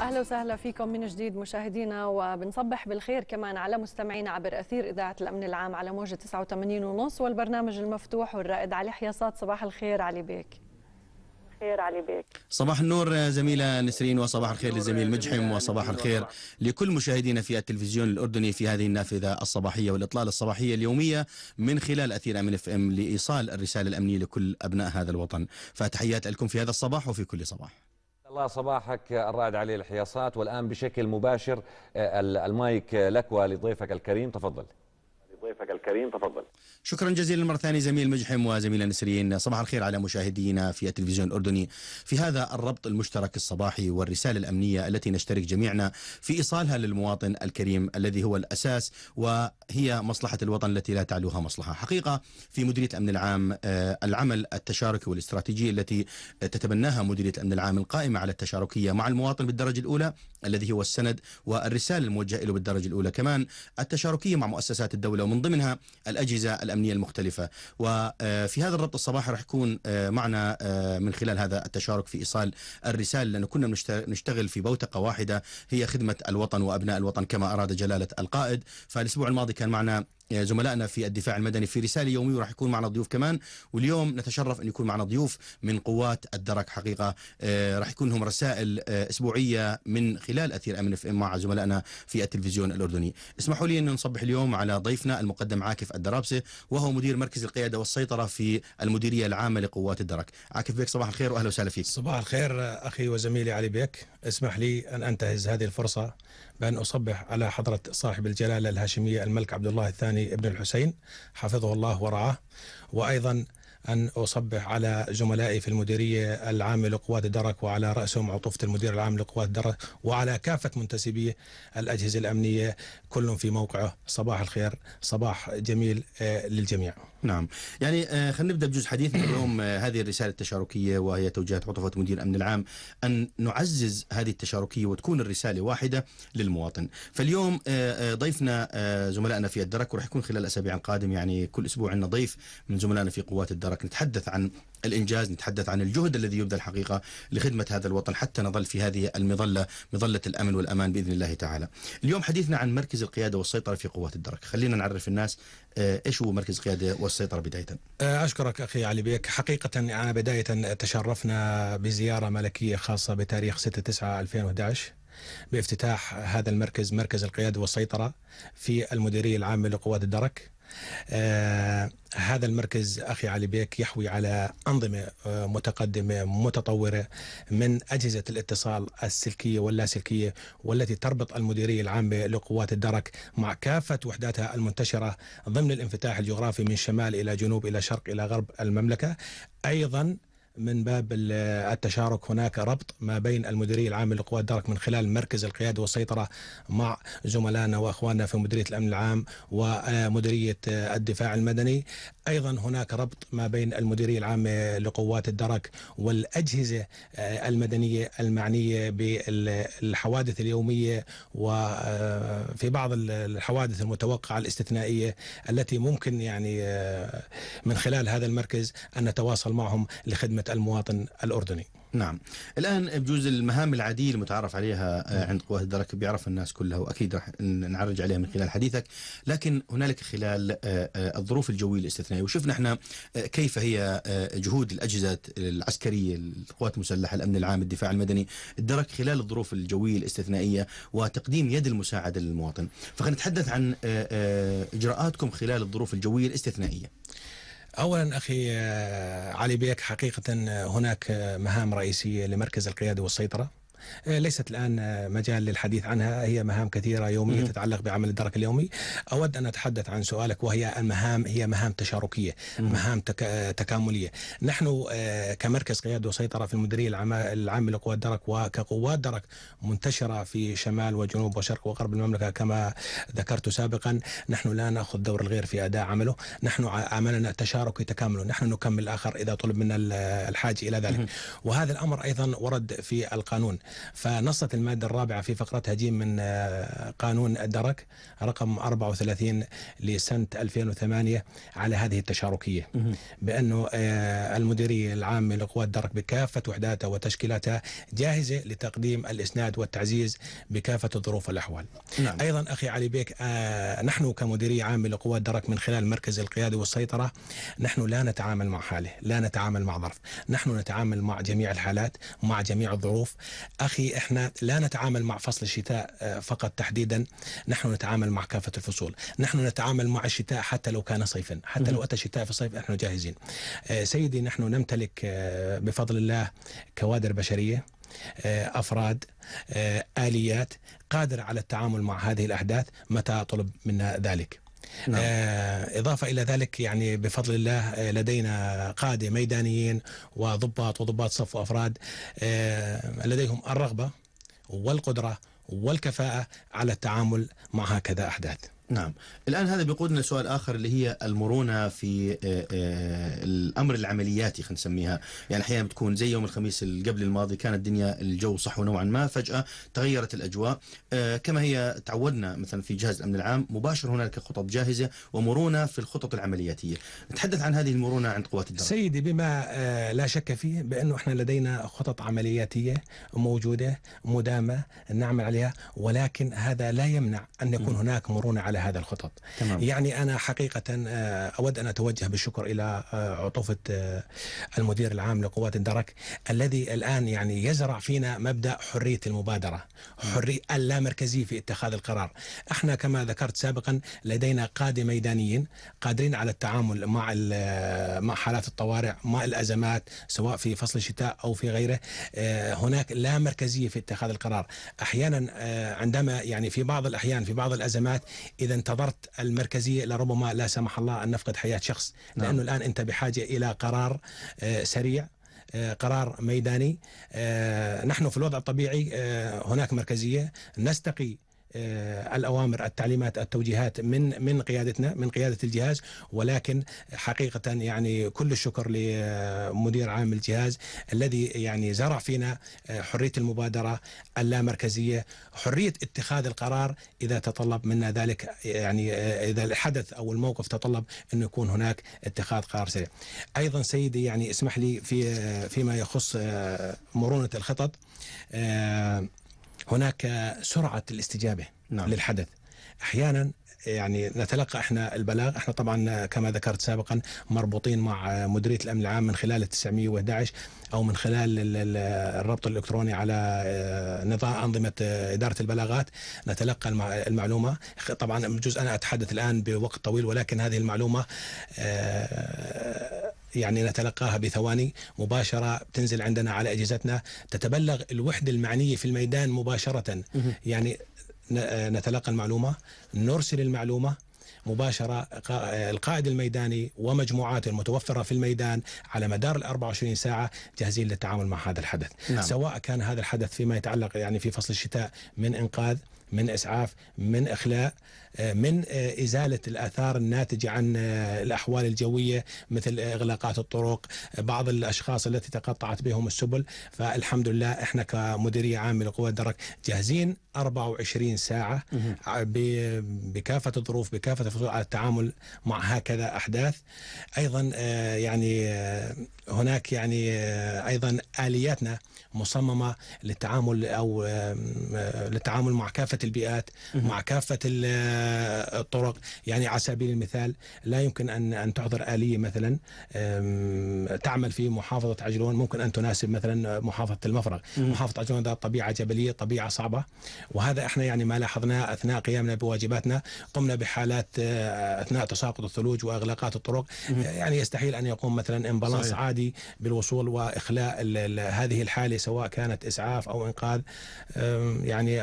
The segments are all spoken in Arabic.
اهلا وسهلا فيكم من جديد مشاهدينا وبنصبح بالخير كمان على مستمعينا عبر اثير اذاعه الامن العام على موجه 89 ونص والبرنامج المفتوح والرائد علي حياصات صباح الخير علي بيك خير علي بيك صباح النور زميلة نسرين وصباح الخير للزميل مجحم وصباح الخير لكل مشاهدينا في التلفزيون الأردني في هذه النافذة الصباحية والإطلالة الصباحية اليومية من خلال أثير أمن اف ام لإيصال الرسالة الأمنية لكل أبناء هذا الوطن فتحيات لكم في هذا الصباح وفي كل صباح الله صباحك الرائد علي الحياصات والآن بشكل مباشر آه، المايك لك ولضيفك الكريم تفضل ضيفك الكريم تفضل شكرا جزيلا مرة ثانية زميل مجحم وزميل نسرين صباح الخير على مشاهدينا في التلفزيون الأردني في هذا الربط المشترك الصباحي والرسالة الأمنية التي نشترك جميعنا في إيصالها للمواطن الكريم الذي هو الأساس وهي مصلحة الوطن التي لا تعلوها مصلحة حقيقة في مديرية الأمن العام آه، العمل التشاركي والاستراتيجية التي تتبناها مديرية الأمن العام القائمة على التشاركية مع المواطن بالدرجة الأولى الذي هو السند والرسالة الموجهة له بالدرجة الأولى كمان التشاركية مع مؤسسات الدولة ومن ضمنها الأجهزة الأمنية المختلفة وفي آه، هذا الربط الصباحي رح يكون آه، معنا آه، من خلال هذا التشارك في إيصال الرسالة لأنه كنا نشتغل في بوتقة واحدة هي خدمة الوطن وأبناء الوطن كما أراد جلالة القائد فالأسبوع الماضي كان معنا زملائنا في الدفاع المدني في رساله يوميه وراح يكون معنا ضيوف كمان واليوم نتشرف ان يكون معنا ضيوف من قوات الدرك حقيقه آه، راح يكون لهم رسائل آه، اسبوعيه من خلال اثير امن اف ام مع زملائنا في التلفزيون الاردني اسمحوا لي ان نصبح اليوم على ضيفنا المقدم عاكف الدرابسه وهو مدير مركز القياده والسيطره في المديريه العامه لقوات الدرك عاكف بك صباح الخير واهلا وسهلا فيك صباح الخير آه، اخي وزميلي علي بك اسمح لي أن أنتهز هذه الفرصة بأن أصبح على حضرة صاحب الجلالة الهاشمية الملك عبد الله الثاني ابن الحسين حفظه الله ورعاه وأيضا أن أصبح على زملائي في المديرية العامة لقوات الدرك وعلى رأسهم عطوفة المدير العام لقوات الدرك وعلى كافة منتسبي الأجهزة الأمنية كل في موقعه صباح الخير صباح جميل آه، للجميع نعم يعني آه، خلينا نبدأ بجزء حديثنا اليوم آه، هذه الرسالة التشاركية وهي توجيهات عطوفة مدير الأمن العام أن نعزز هذه التشاركية وتكون الرسالة واحدة للمواطن فاليوم ضيفنا زملائنا في الدرك وراح يكون خلال الأسابيع القادمة يعني كل أسبوع عندنا ضيف من زملائنا في قوات الدرك المشترك نتحدث عن الإنجاز نتحدث عن الجهد الذي يبذل حقيقة لخدمة هذا الوطن حتى نظل في هذه المظلة مظلة الأمن والأمان بإذن الله تعالى اليوم حديثنا عن مركز القيادة والسيطرة في قوات الدرك خلينا نعرف الناس آه، إيش هو مركز القيادة والسيطرة بداية آه، أشكرك أخي علي بيك حقيقة أنا يعني بداية تشرفنا بزيارة ملكية خاصة بتاريخ 6/9/2011 بافتتاح هذا المركز مركز القيادة والسيطرة في المديرية العامة لقوات الدرك آه، هذا المركز أخي علي بيك يحوي على أنظمة آه، متقدمة متطورة من أجهزة الاتصال السلكية واللاسلكية والتي تربط المديرية العامة لقوات الدرك مع كافة وحداتها المنتشرة ضمن الانفتاح الجغرافي من شمال إلى جنوب إلى شرق إلى غرب المملكة أيضا من باب التشارك هناك ربط ما بين المديريه العامه للقوات الدرك من خلال مركز القياده والسيطره مع زملائنا واخواننا في مديريه الامن العام ومديريه الدفاع المدني ايضا هناك ربط ما بين المديريه العامه لقوات الدرك والاجهزه آه، المدنيه المعنيه بالحوادث اليوميه وفي آه، بعض الحوادث المتوقعه الاستثنائيه التي ممكن يعني آه، من خلال هذا المركز ان نتواصل معهم لخدمه المواطن الأردني نعم الآن بجوز المهام العادية المتعارف عليها آه، نعم. عند قوات الدرك بيعرف الناس كلها وأكيد راح نعرج عليها من خلال حديثك لكن هنالك خلال آه، آه، الظروف الجوية الاستثنائية وشفنا احنا كيف هي جهود الأجهزة العسكرية القوات المسلحة الأمن العام الدفاع المدني الدرك خلال الظروف الجوية الاستثنائية وتقديم يد المساعدة للمواطن نتحدث عن إجراءاتكم خلال الظروف الجوية الاستثنائية اولا اخي آه، علي بيك حقيقه آه، هناك آه، مهام رئيسيه لمركز القياده والسيطره آه، ليست الآن آه، مجال للحديث عنها هي مهام كثيرة يومية تتعلق بعمل الدرك اليومي أود أن أتحدث عن سؤالك وهي المهام هي مهام تشاركية مهام تك... آه، تكاملية نحن كمركز قيادة وسيطرة في المديرية العامة لقوات الدرك وكقوات درك منتشرة في شمال وجنوب وشرق وغرب المملكة كما ذكرت سابقا نحن لا نأخذ دور الغير في أداء عمله نحن عملنا تشاركي تكامله نحن نكمل الآخر إذا طلب منا الحاج إلى ذلك وهذا الأمر أيضا ورد في القانون فنصت المادة الرابعة في فقرتها جيم من آه، قانون الدرك رقم 34 لسنة 2008 على هذه التشاركية بأنه آه، المديرية العامة لقوات الدرك بكافة وحداتها وتشكيلاتها جاهزة لتقديم الإسناد والتعزيز بكافة الظروف والأحوال نعم. أيضا أخي علي بيك آه، نحن كمديرية عامة لقوات الدرك من خلال مركز القيادة والسيطرة نحن لا نتعامل مع حاله لا نتعامل مع ظرف نحن نتعامل مع جميع الحالات مع جميع الظروف اخي احنا لا نتعامل مع فصل الشتاء آه، فقط تحديدا نحن نتعامل مع كافه الفصول نحن نتعامل مع الشتاء حتى لو كان صيفا حتى لو اتى الشتاء في الصيف نحن جاهزين آه، سيدي نحن نمتلك آه، بفضل الله كوادر بشريه افراد اليات قادره على التعامل مع هذه الاحداث متى طلب منا ذلك نعم. آه، إضافة إلى ذلك يعني بفضل الله آه، لدينا قادة ميدانيين وضباط وضباط صف وأفراد آه، لديهم الرغبة والقدرة والكفاءة على التعامل مع هكذا أحداث نعم الآن هذا بيقودنا لسؤال آخر اللي هي المرونة في آه، آه، الأمر العملياتي خلينا نسميها يعني أحيانا بتكون زي يوم الخميس قبل الماضي كانت الدنيا الجو صحو نوعا ما فجأة تغيرت الأجواء آه، كما هي تعودنا مثلا في جهاز الأمن العام مباشر هناك خطط جاهزة ومرونة في الخطط العملياتية نتحدث عن هذه المرونة عند قوات الدولة سيدي بما لا شك فيه بأنه احنا لدينا خطط عملياتية موجودة مدامة نعمل عليها ولكن هذا لا يمنع أن يكون هناك مرونة على على هذا الخطط تمام. يعني أنا حقيقة آه، أود أن أتوجه بالشكر إلى آه، عطوفة آه، المدير العام لقوات الدرك الذي الآن يعني يزرع فينا مبدأ حرية المبادرة حرية اللامركزية في اتخاذ القرار احنا كما ذكرت سابقا لدينا قادة ميدانيين قادرين على التعامل مع مع حالات الطوارئ مع الأزمات سواء في فصل الشتاء أو في غيره هناك لا مركزية في اتخاذ القرار أحيانا عندما يعني في بعض الأحيان في بعض الأزمات اذا انتظرت المركزيه لربما لا سمح الله ان نفقد حياه شخص نعم. لانه الان انت بحاجه الى قرار آه، سريع آه، قرار ميداني آه، نحن في الوضع الطبيعي هناك مركزيه نستقي آه، الاوامر التعليمات التوجيهات من من قيادتنا من قياده الجهاز ولكن حقيقه يعني كل الشكر لمدير عام الجهاز الذي يعني زرع فينا آه، حريه المبادره اللامركزيه حريه اتخاذ القرار اذا تطلب منا ذلك يعني آه، اذا الحدث او الموقف تطلب انه يكون هناك اتخاذ قرار سريع ايضا سيدي يعني اسمح لي في فيما يخص مرونه الخطط هناك سرعه الاستجابه نعم. للحدث احيانا يعني نتلقى احنا البلاغ احنا طبعا كما ذكرت سابقا مربوطين مع مديريه الامن العام من خلال ال 911 او من خلال الربط الالكتروني على آه، نظام انظمه آه، اداره البلاغات نتلقى المعلومه طبعا بجوز انا اتحدث الان بوقت طويل ولكن هذه المعلومه آه، يعني نتلقاها بثواني مباشرة تنزل عندنا على أجهزتنا تتبلغ الوحدة المعنية في الميدان مباشرة يعني آه، نتلقى المعلومة نرسل المعلومة مباشرة آه، القائد الميداني ومجموعات المتوفرة في الميدان على مدار ال 24 ساعة جاهزين للتعامل مع هذا الحدث نعم. سواء كان هذا الحدث فيما يتعلق يعني في فصل الشتاء من إنقاذ من اسعاف من اخلاء آه، من آه، ازاله الاثار الناتجه عن آه، الاحوال الجويه مثل اغلاقات الطرق بعض الاشخاص التي تقطعت بهم السبل فالحمد لله احنا كمديريه عامه لقوى الدرك جاهزين 24 ساعه بكافه الظروف بكافه الفصول على التعامل مع هكذا احداث ايضا يعني هناك يعني آه، ايضا الياتنا مصممه للتعامل او آه، للتعامل مع كافه البيئات مع كافه آه، الطرق يعني على سبيل المثال لا يمكن ان ان تحضر اليه مثلا تعمل في محافظه عجلون ممكن ان تناسب مثلا محافظه المفرغ محافظه عجلون ذات طبيعه جبليه طبيعه صعبه وهذا احنا يعني ما لاحظناه اثناء قيامنا بواجباتنا قمنا بحالات اثناء تساقط الثلوج واغلاقات الطرق يعني يستحيل ان يقوم مثلا امبالانس عادي البلدي بالوصول واخلاء هذه الحاله سواء كانت اسعاف او انقاذ يعني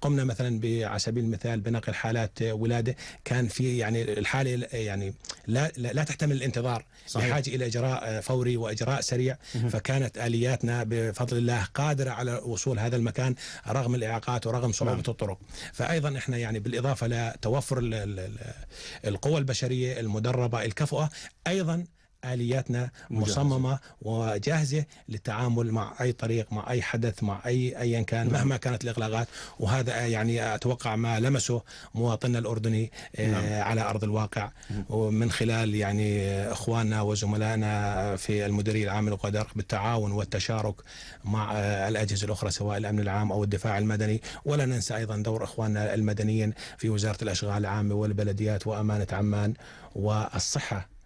قمنا مثلا على سبيل المثال بنقل حالات ولاده كان في يعني الحاله يعني لا لا تحتمل الانتظار صحيح. بحاجه الى اجراء فوري واجراء سريع فكانت الياتنا بفضل الله قادره على وصول هذا المكان رغم الاعاقات ورغم صعوبه نعم. الطرق فايضا احنا يعني بالاضافه لتوفر القوى البشريه المدربه الكفؤه ايضا الياتنا مصممه وجاهزه للتعامل مع اي طريق مع اي حدث مع اي ايا كان نعم. مهما كانت الاغلاقات وهذا يعني اتوقع ما لمسه مواطننا الاردني آه، نعم. على ارض الواقع ومن خلال يعني اخواننا وزملائنا في المديريه العامه للقدر بالتعاون والتشارك مع آه، الاجهزه الاخرى سواء الامن العام او الدفاع المدني ولا ننسى ايضا دور اخواننا المدنيين في وزاره الاشغال العامه والبلديات وامانه عمان والصحه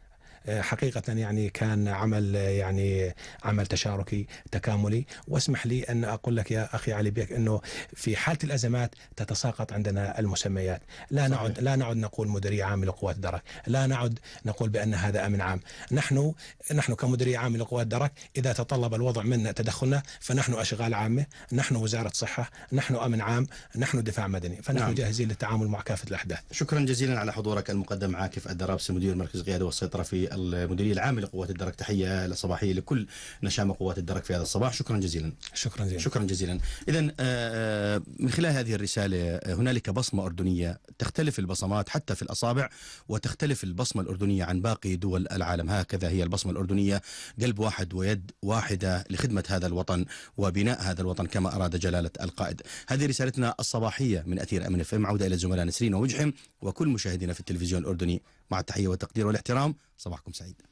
حقيقة يعني كان عمل يعني عمل تشاركي تكاملي واسمح لي أن أقول لك يا أخي علي بيك أنه في حالة الأزمات تتساقط عندنا المسميات لا صحيح. نعد لا نعد نقول مديرية عام لقوات الدرك لا نعد نقول بأن هذا أمن عام نحن نحن كمديرية عام لقوات الدرك إذا تطلب الوضع منا تدخلنا فنحن أشغال عامة نحن وزارة صحة نحن أمن عام نحن دفاع مدني فنحن نعم. جاهزين للتعامل مع كافة الأحداث شكرا جزيلا على حضورك المقدم عاكف الدرابسي مدير مركز قيادة والسيطرة في المديريه العامه لقوات الدرك تحيه صباحيه لكل نشام قوات الدرك في هذا الصباح شكرا جزيلا شكرا جزيلا شكرا جزيلا اذا آه، آه، من خلال هذه الرساله آه، هنالك بصمه اردنيه تختلف البصمات حتى في الاصابع وتختلف البصمه الاردنيه عن باقي دول العالم هكذا هي البصمه الاردنيه قلب واحد ويد واحده لخدمه هذا الوطن وبناء هذا الوطن كما اراد جلاله القائد هذه رسالتنا الصباحيه من اثير امن اف ام عوده الى الزملاء نسرين ومجحم وكل مشاهدينا في التلفزيون الاردني مع التحية والتقدير والاحترام صباحكم سعيد